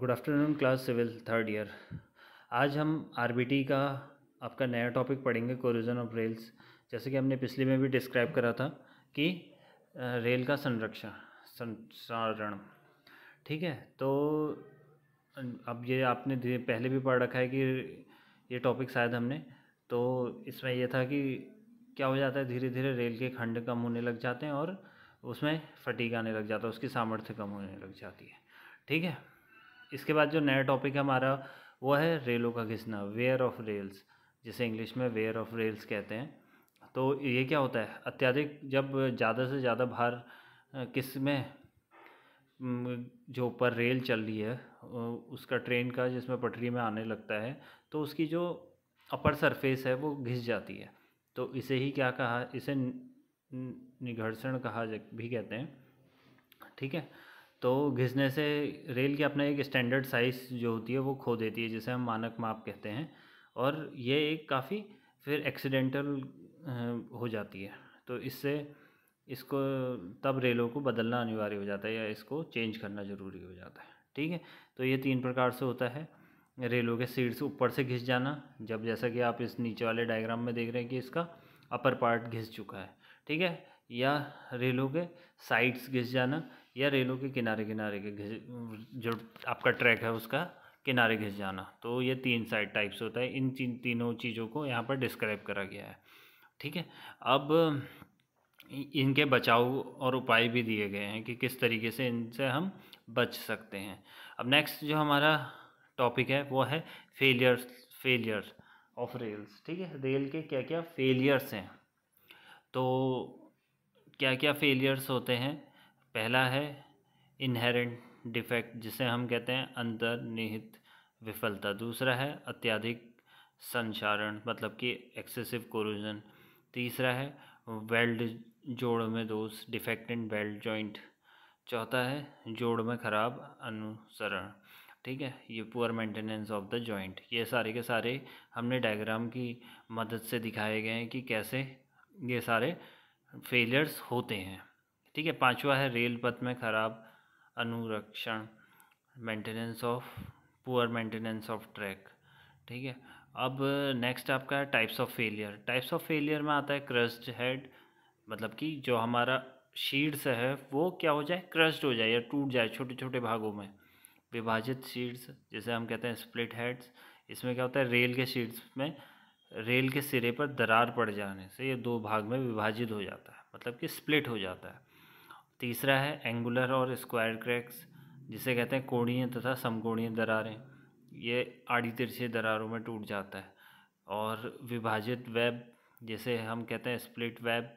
good afternoon class civil third year आज हम are का आपका नया टॉपिक पढ़ेंगे कोरिजन ऑफ रेल्स जैसे कि हमने पिछले में भी डिस्क्राइब करा था कि रेल का संरक्षण संसारण ठीक है तो अब ये आपने पहले भी पढ़ रखा है कि ये टॉपिक शायद हमने तो इसमें यह था कि क्या हो जाता है धीरे धीरे रेल के खंड कम होने लग जाते हैं और उसमें फटीक आने लग जाता है उसकी सामर्थ्य कम होने लग जाती है ठीक है इसके बाद जो नया टॉपिक है हमारा वो है रेलों का घिसना वेयर ऑफ रेल्स जिसे इंग्लिश में वेयर ऑफ रेल्स कहते हैं तो ये क्या होता है अत्यधिक जब ज़्यादा से ज़्यादा भार किस में जो ऊपर रेल चल रही है उसका ट्रेन का जिसमें पटरी में आने लगता है तो उसकी जो अपर सरफेस है वो घिस जाती है तो इसे ही क्या कहा इसे निघर्षण कहा भी कहते हैं ठीक है तो घिसने से रेल की अपना एक स्टैंडर्ड साइज़ जो होती है वो खो देती है जिसे हम मानक माप कहते हैं और ये एक काफ़ी फिर एक्सीडेंटल हो जाती है तो इससे इसको तब रेलों को बदलना अनिवार्य हो जाता है या इसको चेंज करना ज़रूरी हो जाता है ठीक है तो ये तीन प्रकार से होता है रेलों के सीट्स ऊपर से घिस जाना जब जैसा कि आप इस नीचे वाले डायग्राम में देख रहे हैं कि इसका अपर पार्ट घिस चुका है ठीक है या रेलों के साइड्स घिस जाना या रेलों के किनारे किनारे के घिस जो आपका ट्रैक है उसका किनारे घिस जाना तो ये तीन साइड टाइप्स होता है इन तीन तीनों चीज़ों को यहाँ पर डिस्क्राइब करा गया है ठीक है अब इनके बचाव और उपाय भी दिए गए हैं कि किस तरीके से इनसे हम बच सकते हैं अब नेक्स्ट जो हमारा टॉपिक है वो है फेलियर्स फेलियर्स ऑफ रेल्स ठीक है रेल के क्या क्या फेलियर्स हैं तो क्या क्या फेलियर्स होते हैं पहला है इनहेरेंट डिफेक्ट जिसे हम कहते हैं अंतर्निहित विफलता दूसरा है अत्यधिक संचारण मतलब कि एक्सेसिव कोरोजन तीसरा है वेल्ड जोड़ में दोष डिफेक्ट इन वेल्ड जॉइंट चौथा है जोड़ में ख़राब अनुसरण ठीक है ये poor maintenance of the joint ये सारे के सारे हमने डायग्राम की मदद से दिखाए गए हैं कि कैसे ये सारे फेलियर्स होते हैं ठीक है पांचवा है रेल पथ में ख़राब अनुरक्षण maintenance of poor maintenance of track ठीक है अब नेक्स्ट आपका है types of failure types of failure में आता है क्रस्ड हेड मतलब कि जो हमारा शीड्स है वो क्या हो जाए क्रस्ड हो जाए या टूट जाए छोटे छोटे भागों में विभाजित शीड्स जिसे हम कहते हैं स्प्लिट हेड्स इसमें क्या होता है रेल के शीड्स में रेल के सिरे पर दरार पड़ जाने से ये दो भाग में विभाजित हो जाता है मतलब कि स्प्लिट हो जाता है तीसरा है एंगुलर और स्क्वायर क्रैक्स जिसे कहते हैं कोणीय तथा समकोणीय दरारें ये आड़ी तिरछी दरारों में टूट जाता है और विभाजित वेब जिसे हम कहते हैं स्प्लिट वेब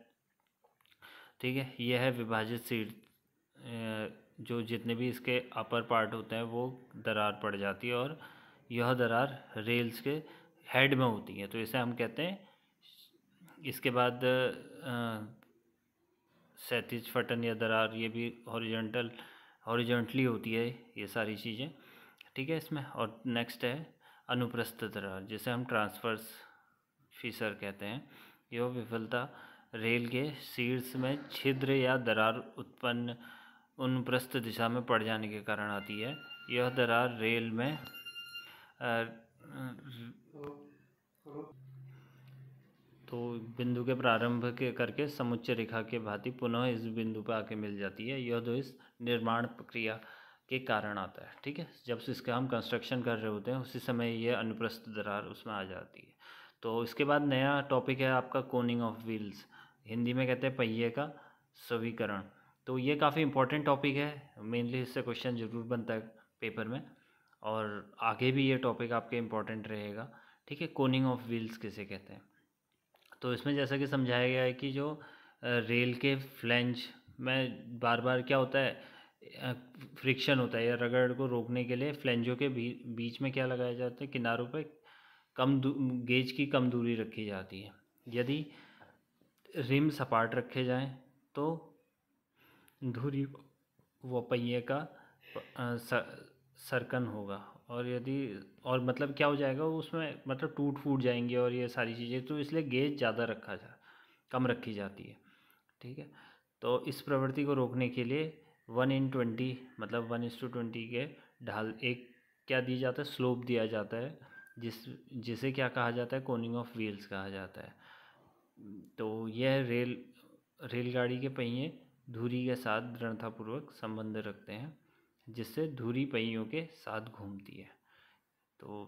ठीक है यह है विभाजित सीट जो जितने भी इसके अपर पार्ट होते हैं वो दरार पड़ जाती है और यह दरार रेल्स के हेड में होती हैं तो इसे हम कहते हैं इसके बाद सैतीज फटन या दरार ये भी हॉरिजेंटल हॉरिजेंटली होती है ये सारी चीज़ें ठीक है इसमें और नेक्स्ट है अनुप्रस्थ दरार जिसे हम ट्रांसफर्स फीसर कहते हैं यह विफलता रेल के शीर्ष में छिद्र या दरार उत्पन्न अनुप्रस्थ दिशा में पड़ जाने के कारण आती है यह दरार रेल में आ, तो बिंदु के प्रारंभ के करके समुच्चय रेखा के भांति पुनः इस बिंदु पर आके मिल जाती है यह इस निर्माण प्रक्रिया के कारण आता है ठीक है जब से इसका हम कंस्ट्रक्शन कर रहे होते हैं उसी समय यह अनुप्रस्थ दरार उसमें आ जाती है तो इसके बाद नया टॉपिक है आपका कोनिंग ऑफ व्हील्स हिंदी में कहते हैं पहिए का सवीकरण तो ये काफ़ी इंपॉर्टेंट टॉपिक है मेनली इससे क्वेश्चन ज़रूर बनता है पेपर में और आगे भी ये टॉपिक आपके इम्पॉर्टेंट रहेगा ठीक है कोनिंग ऑफ व्हील्स किसे कहते हैं तो इसमें जैसा कि समझाया गया है कि जो रेल के फ्लेंज में बार बार क्या होता है फ्रिक्शन होता है या रगड़ को रोकने के लिए फ्लेंजों के बीच में क्या लगाया जाता है किनारों पर कम गेज की कम दूरी रखी जाती है यदि रिम सपाट रखे जाएं तो धूरी व पहिए का सरकन होगा और यदि और मतलब क्या हो जाएगा उसमें मतलब टूट फूट जाएंगे और ये सारी चीज़ें तो इसलिए गेज ज़्यादा रखा जा कम रखी जाती है ठीक है तो इस प्रवृत्ति को रोकने के लिए वन इन ट्वेंटी मतलब वन इंस टू ट्वेंटी के ढाल एक क्या दिया जाता है स्लोप दिया जाता है जिस जिसे क्या कहा जाता है कोनिंग ऑफ व्हील्स कहा जाता है तो यह रेल रेलगाड़ी के पहिए धुरी के साथ दृढ़तापूर्वक संबंध रखते हैं जिससे धुरी पहियों के साथ घूमती है तो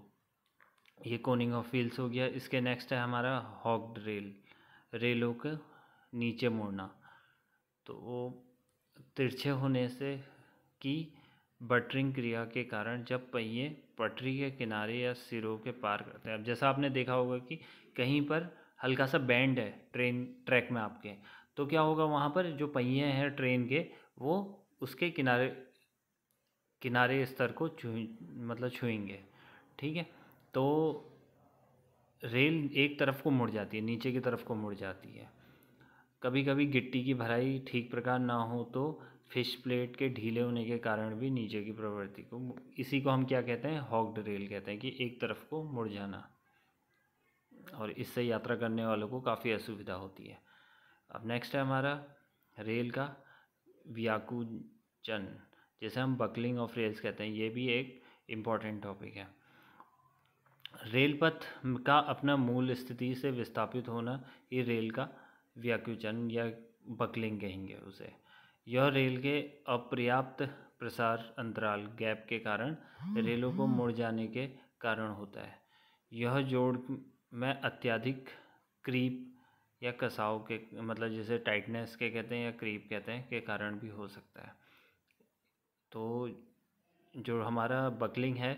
ये कोनिंग ऑफ व्हील्स हो गया इसके नेक्स्ट है हमारा हॉक रेल रेलों के नीचे मुड़ना तो वो तिरछे होने से की बटरिंग क्रिया के कारण जब पहिए पटरी के किनारे या सिरों के पार करते हैं अब जैसा आपने देखा होगा कि कहीं पर हल्का सा बैंड है ट्रेन ट्रैक में आपके तो क्या होगा वहाँ पर जो पहिए हैं ट्रेन के वो उसके किनारे किनारे स्तर को छू मतलब छूएंगे ठीक है तो रेल एक तरफ को मुड़ जाती है नीचे की तरफ को मुड़ जाती है कभी कभी गिट्टी की भराई ठीक प्रकार ना हो तो फिश प्लेट के ढीले होने के कारण भी नीचे की प्रवृत्ति को इसी को हम क्या कहते हैं हॉक्ड रेल कहते हैं कि एक तरफ को मुड़ जाना और इससे यात्रा करने वालों को काफ़ी असुविधा होती है अब नेक्स्ट है हमारा रेल का व्याकुचन जैसे हम बकलिंग ऑफ रेल्स कहते हैं ये भी एक इम्पॉर्टेंट टॉपिक है रेल पथ का अपना मूल स्थिति से विस्थापित होना ये रेल का व्याकुचन या बकलिंग कहेंगे उसे यह रेल के अपर्याप्त प्रसार अंतराल गैप के कारण रेलों को मुड़ जाने के कारण होता है यह जोड़ में अत्यधिक क्रीप या कसाव के मतलब जैसे टाइटनेस के कहते हैं या क्रीप कहते हैं के कारण भी हो सकता है तो जो हमारा बकलिंग है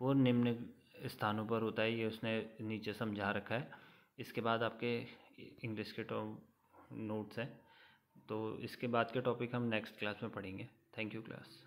वो निम्न स्थानों पर होता है ये उसने नीचे समझा रखा है इसके बाद आपके इंग्लिश के नोट्स हैं तो इसके बाद के टॉपिक हम नेक्स्ट क्लास में पढ़ेंगे थैंक यू क्लास